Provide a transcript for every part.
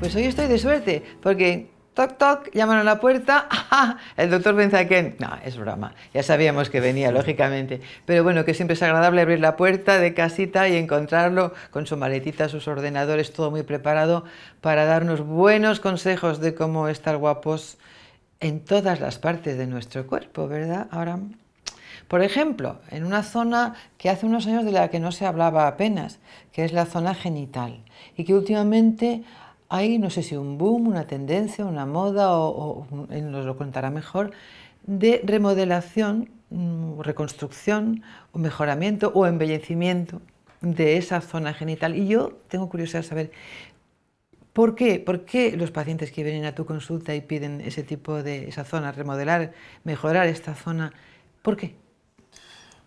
Pues hoy estoy de suerte, porque toc toc, llaman a la puerta, el doctor Benzaquén. No, es broma, ya sabíamos que venía, lógicamente. Pero bueno, que siempre es agradable abrir la puerta de casita y encontrarlo con su maletita, sus ordenadores, todo muy preparado para darnos buenos consejos de cómo estar guapos en todas las partes de nuestro cuerpo, ¿verdad, Ahora, Por ejemplo, en una zona que hace unos años de la que no se hablaba apenas, que es la zona genital, y que últimamente hay, no sé si un boom, una tendencia, una moda, o, nos lo contará mejor, de remodelación, mm, reconstrucción, mejoramiento o embellecimiento de esa zona genital. Y yo tengo curiosidad de saber por qué, por qué los pacientes que vienen a tu consulta y piden ese tipo de esa zona, remodelar, mejorar esta zona, ¿por qué?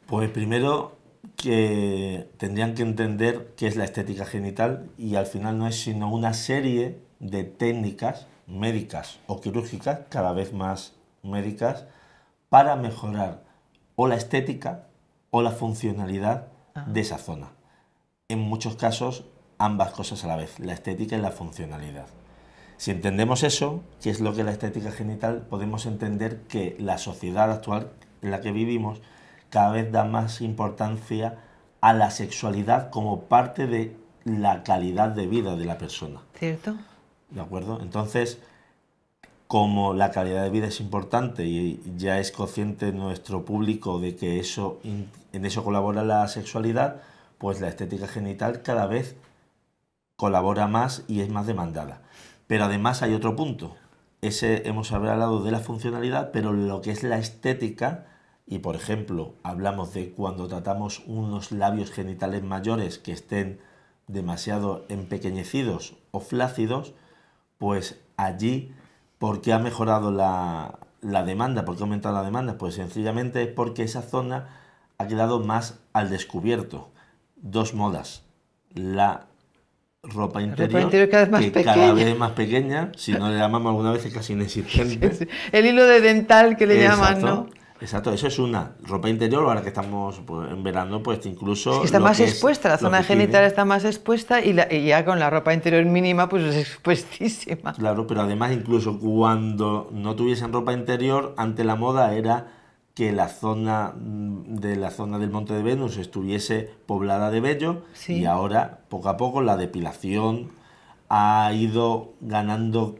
Pues primero que tendrían que entender qué es la estética genital y al final no es sino una serie de técnicas médicas o quirúrgicas, cada vez más médicas, para mejorar o la estética o la funcionalidad ah. de esa zona. En muchos casos, ambas cosas a la vez, la estética y la funcionalidad. Si entendemos eso, qué es lo que es la estética genital, podemos entender que la sociedad actual en la que vivimos cada vez da más importancia a la sexualidad como parte de la calidad de vida de la persona. ¿Cierto? ¿De acuerdo? Entonces, como la calidad de vida es importante y ya es consciente nuestro público de que eso, en eso colabora la sexualidad, pues la estética genital cada vez colabora más y es más demandada. Pero además hay otro punto. Ese hemos hablado de la funcionalidad, pero lo que es la estética y por ejemplo hablamos de cuando tratamos unos labios genitales mayores que estén demasiado empequeñecidos o flácidos, pues allí, ¿por qué ha mejorado la, demanda? ¿Por qué ha aumentado la demanda? Pues sencillamente es porque esa zona ha quedado más al descubierto. Dos modas. La ropa interior, cada vez más pequeña. cada vez más pequeña, si no le llamamos alguna vez es casi inexistente. El hilo de dental que le llaman, ¿no? Exacto, eso es una. Ropa interior, ahora que estamos pues, en verano, pues incluso... está más expuesta, la zona genital está más expuesta y, ya con la ropa interior mínima, pues es expuestísima. Claro, pero además incluso cuando no tuviesen ropa interior, ante la moda era que la zona mm, de la zona del monte de Venus estuviese poblada de vello y ahora poco a poco la depilación ha ido ganando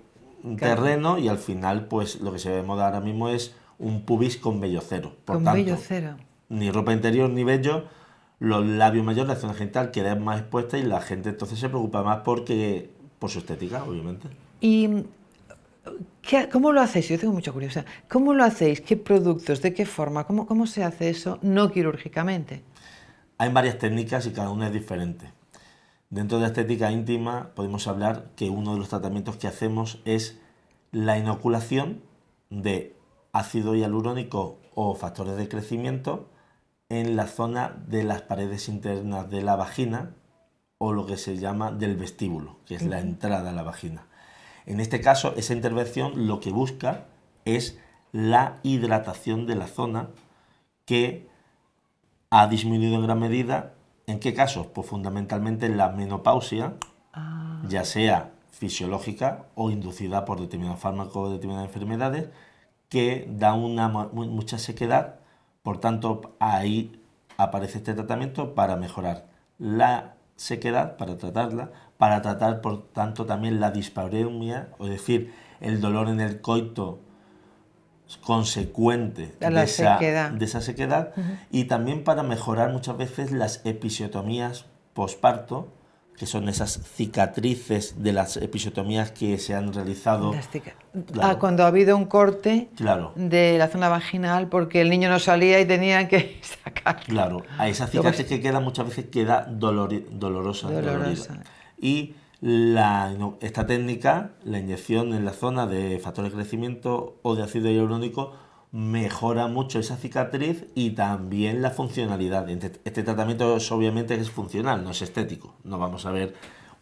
terreno y al final pues lo que se ve de moda ahora mismo es un pubis con cero, Por con tanto, cero. Ni ropa interior ni vello, los labios mayores, la zona genital queda más expuesta y la gente entonces se preocupa más porque por su estética, obviamente. ¿Y cómo lo hacéis? Yo tengo mucha curiosidad. ¿Cómo lo hacéis? ¿Qué productos? ¿De qué forma? ¿Cómo, cómo se hace eso no quirúrgicamente? Hay varias técnicas y cada una es diferente. Dentro de estética íntima podemos hablar que uno de los tratamientos que hacemos es la inoculación de ácido hialurónico o factores de crecimiento en la zona de las paredes internas de la vagina o lo que se llama del vestíbulo, que es la entrada a la vagina. En este caso, esa intervención lo que busca es la hidratación de la zona que ha disminuido en gran medida. ¿En qué casos? Pues fundamentalmente en la menopausia, ah. ya sea fisiológica o inducida por determinados fármacos o determinadas enfermedades, que da una mucha sequedad, por tanto ahí aparece este tratamiento para mejorar la sequedad, para tratarla, para tratar por tanto también la dispareumia, es decir, el dolor en el coito consecuente de, esa, sequedad y también para mejorar muchas veces las episiotomías posparto, que son esas cicatrices de las episiotomías que se han realizado. Ah, cuando ha habido un corte de la zona vaginal porque el niño no salía y tenía que sacar. Claro, a esa cicatriz que queda muchas veces queda dolor... dolorosa. dolorosa. Y esta técnica, la inyección en la zona de factores de crecimiento o de ácido hialurónico, mejora mucho esa cicatriz y también la funcionalidad. Este, este tratamiento obviamente es funcional, no es estético. No vamos a ver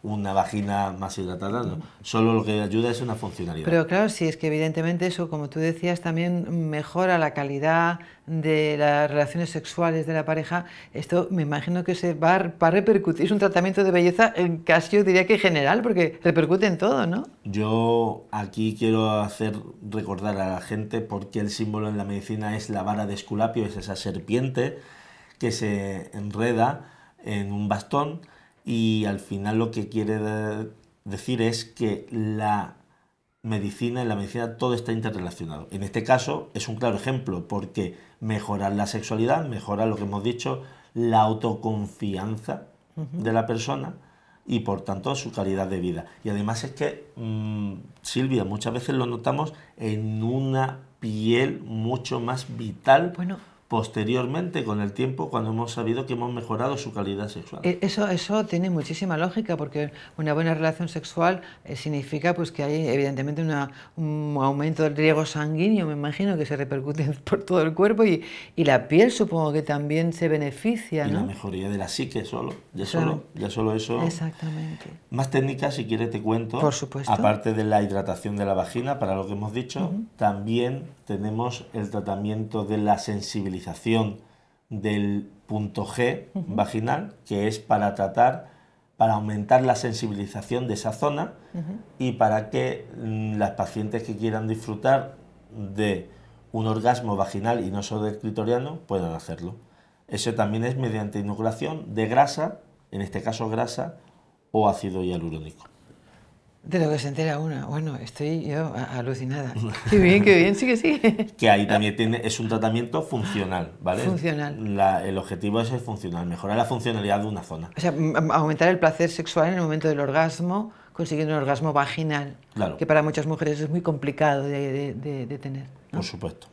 una vagina más hidratada, Solo lo que ayuda es una funcionalidad. Pero claro, sí, es que evidentemente eso, como tú decías, también mejora la calidad de las relaciones sexuales de la pareja. Esto me imagino que se va a, repercutir, es un tratamiento de belleza casi yo diría que general, porque repercute en todo, ¿no? Yo aquí quiero hacer recordar a la gente por qué el símbolo en la medicina es la vara de Esculapio, es esa serpiente que se enreda en un bastón y al final lo que quiere decir es que la medicina, y la medicina todo está interrelacionado. En este caso es un claro ejemplo porque mejorar la sexualidad, mejora lo que hemos dicho, la autoconfianza de la persona y por tanto su calidad de vida. Y además es que, mm, Silvia, muchas veces lo notamos en una piel mucho más vital. Bueno posteriormente con el tiempo cuando hemos sabido que hemos mejorado su calidad sexual. E, eso, eso tiene muchísima lógica porque una buena relación sexual eh, significa pues que hay evidentemente un aumento del riego sanguíneo, me imagino, que se repercute por todo el cuerpo y, y la piel supongo que también se beneficia. Y la mejoría de la psique solo, ya solo, ya solo eso. Exactamente. Más técnicas si quieres te cuento. Por supuesto. Aparte de la hidratación de la vagina, para lo que hemos dicho, también tenemos el tratamiento de la sensibilización del punto G vaginal, que es para tratar, para aumentar la sensibilización de esa zona y para que mm, las pacientes que quieran disfrutar de un orgasmo vaginal y no solo del clitoriano puedan hacerlo. Eso también es mediante inoculación de grasa, en este caso grasa o ácido hialurónico. De lo que se entera una. Bueno, estoy yo alucinada. qué bien, qué bien, sí que sí. Que ahí también tiene, es un tratamiento funcional, ¿vale? Funcional. el objetivo es el funcional, mejorar la funcionalidad de una zona. O sea, aumentar el placer sexual en el momento del orgasmo, consiguiendo un orgasmo vaginal. Que para muchas mujeres es muy complicado de, tener. Por supuesto.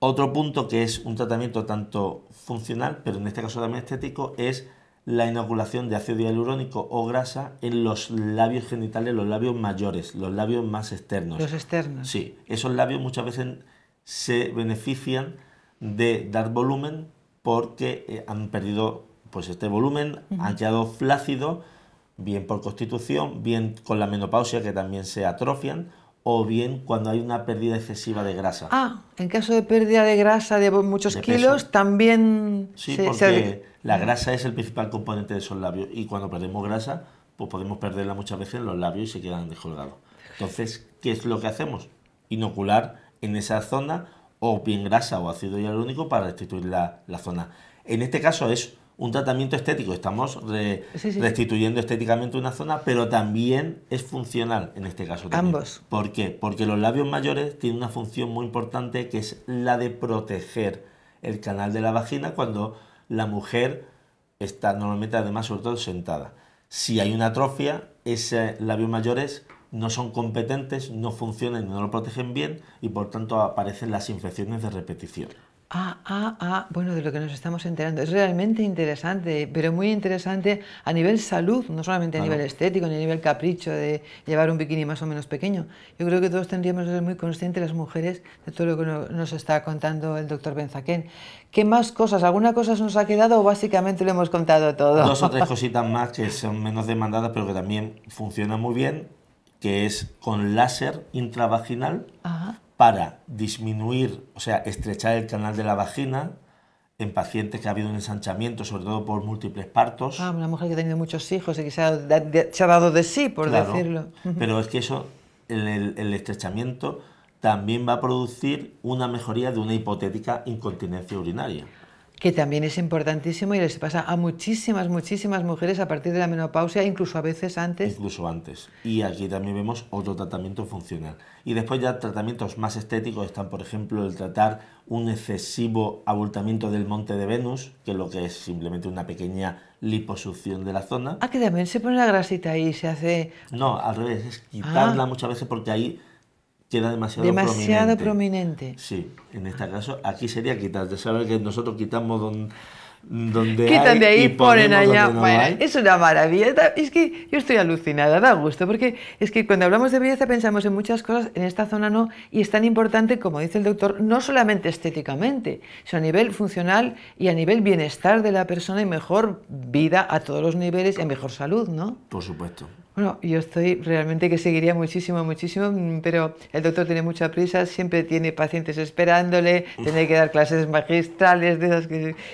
Otro punto que es un tratamiento tanto funcional, pero en este caso también estético, es la inoculación de ácido hialurónico o grasa en los labios genitales, los labios mayores, los labios más externos. Los externos. Sí, esos labios muchas veces se benefician de dar volumen porque eh, han perdido pues este volumen, han quedado flácidos, bien por constitución, bien con la menopausia que también se atrofian o bien cuando hay una pérdida excesiva de grasa. Ah, en caso de pérdida de grasa de muchos kilos, también... Sí, porque la grasa es el principal componente de esos labios y cuando perdemos grasa, pues podemos perderla muchas veces en los labios y se quedan descolgados. Entonces, ¿qué es lo que hacemos? Inocular en esa zona o bien grasa o ácido hialurónico para restituir la, la zona. En este caso es un tratamiento estético, estamos restituyendo estéticamente una zona, pero también es funcional en este caso. Ambos. ¿Por qué? Porque los labios mayores tienen una función muy importante que es la de proteger el canal de la vagina cuando la mujer está normalmente además sobre todo sentada. Si hay una atrofia, esos labios mayores no son competentes, no funcionan, no lo protegen bien y por tanto aparecen las infecciones de repetición. Ah, ah, ah, bueno, de lo que nos estamos enterando. Es realmente interesante, pero muy interesante a nivel salud, no solamente a nivel estético, ni a nivel capricho de llevar un bikini más o menos pequeño. Yo creo que todos tendríamos que ser muy conscientes, las mujeres, de todo lo que nos está contando el doctor Benzaquén. ¿Qué más cosas? ¿Alguna cosa nos ha quedado o básicamente lo hemos contado todo? Dos o tres cositas más que son menos demandadas, pero que también funcionan muy bien, que es con láser intravaginal. Ajá para disminuir, o sea, estrechar el canal de la vagina en pacientes que ha habido un ensanchamiento, sobre todo por múltiples partos. Ah, una mujer que ha tenido muchos hijos y que se ha, dado de sí, por decirlo. Pero es que eso, el estrechamiento también va a producir una mejoría de una hipotética incontinencia urinaria que también es importantísimo y les pasa a muchísimas, muchísimas mujeres a partir de la menopausia, incluso a veces antes. Incluso antes. Y aquí también vemos otro tratamiento funcional. Y después ya tratamientos más estéticos están, por ejemplo, el tratar un excesivo abultamiento del monte de Venus, que lo que es simplemente una pequeña liposucción de la zona. Ah, que también se pone la grasita ahí y se hace... No, al revés, es quitarla ah. muchas veces porque ahí Queda demasiado, demasiado prominente. Sí, en este caso aquí sería quitar. ¿Sabes que nosotros quitamos don, donde Quitan de ahí y ponen allá. es una maravilla. Es que yo estoy alucinada, da gusto, porque es que cuando hablamos de belleza pensamos en muchas cosas, en esta zona no, y es tan importante, como dice el doctor, no solamente estéticamente, sino a nivel funcional y a nivel bienestar de la persona y mejor vida a todos los niveles y mejor salud, ¿no? Por supuesto. Bueno, yo estoy realmente que seguiría muchísimo, muchísimo, mm, pero el doctor tiene mucha prisa, siempre tiene pacientes esperándole, tiene que dar clases magistrales de esas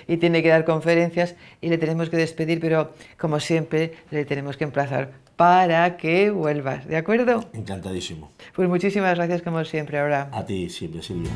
y tiene que dar conferencias y le tenemos que despedir, pero como siempre le tenemos que emplazar para que vuelvas, ¿de acuerdo? Encantadísimo. Pues muchísimas gracias como siempre ahora. A ti siempre, Silvia.